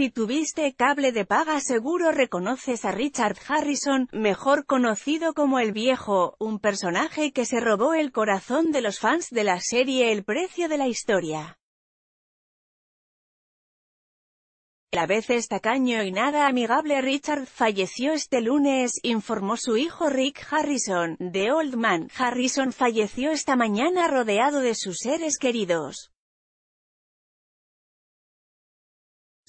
Si tuviste cable de paga seguro reconoces a Richard Harrison, mejor conocido como El Viejo, un personaje que se robó el corazón de los fans de la serie El Precio de la Historia. La vez estacaño y nada amigable Richard falleció este lunes, informó su hijo Rick Harrison, The Old Man. Harrison falleció esta mañana rodeado de sus seres queridos.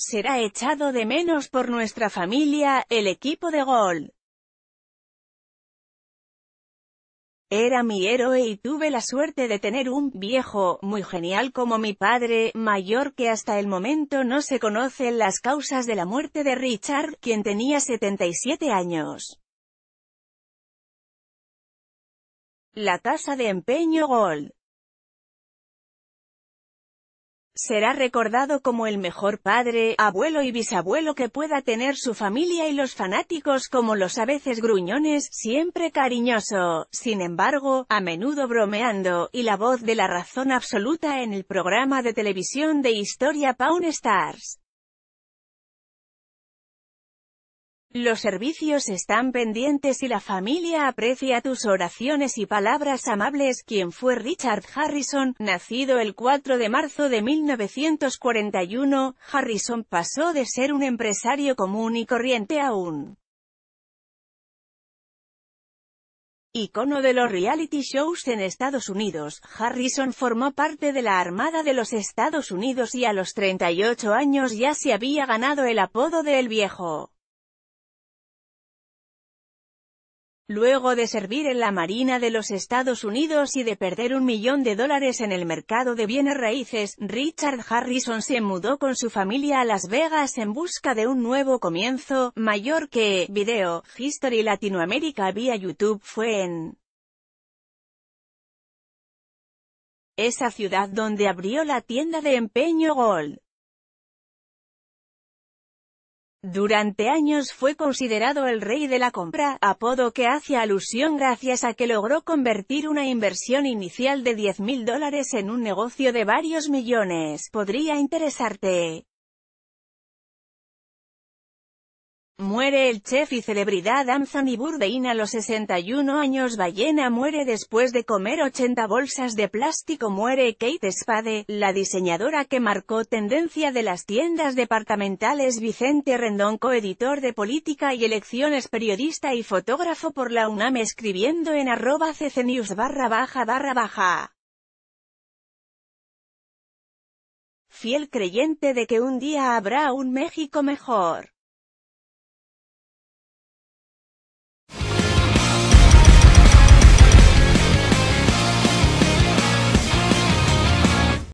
será echado de menos por nuestra familia, el equipo de gol. Era mi héroe y tuve la suerte de tener un viejo, muy genial como mi padre, mayor que hasta el momento no se conocen las causas de la muerte de Richard, quien tenía 77 años. La tasa de empeño Gold será recordado como el mejor padre, abuelo y bisabuelo que pueda tener su familia y los fanáticos como los a veces gruñones, siempre cariñoso, sin embargo, a menudo bromeando, y la voz de la razón absoluta en el programa de televisión de historia Pawn Stars. Los servicios están pendientes y la familia aprecia tus oraciones y palabras amables. Quien fue Richard Harrison, nacido el 4 de marzo de 1941, Harrison pasó de ser un empresario común y corriente a un Icono de los reality shows en Estados Unidos, Harrison formó parte de la Armada de los Estados Unidos y a los 38 años ya se había ganado el apodo de El Viejo. Luego de servir en la Marina de los Estados Unidos y de perder un millón de dólares en el mercado de bienes raíces, Richard Harrison se mudó con su familia a Las Vegas en busca de un nuevo comienzo, mayor que, video, History Latinoamérica vía YouTube fue en esa ciudad donde abrió la tienda de empeño Gold. Durante años fue considerado el rey de la compra, apodo que hace alusión gracias a que logró convertir una inversión inicial de 10.000 mil dólares en un negocio de varios millones. Podría interesarte. Muere el chef y celebridad Anthony Bourdain a los 61 años Ballena muere después de comer 80 bolsas de plástico Muere Kate Spade, la diseñadora que marcó tendencia de las tiendas departamentales Vicente Rendón coeditor de Política y Elecciones periodista y fotógrafo por la UNAM escribiendo en arroba ccnews barra baja barra baja Fiel creyente de que un día habrá un México mejor.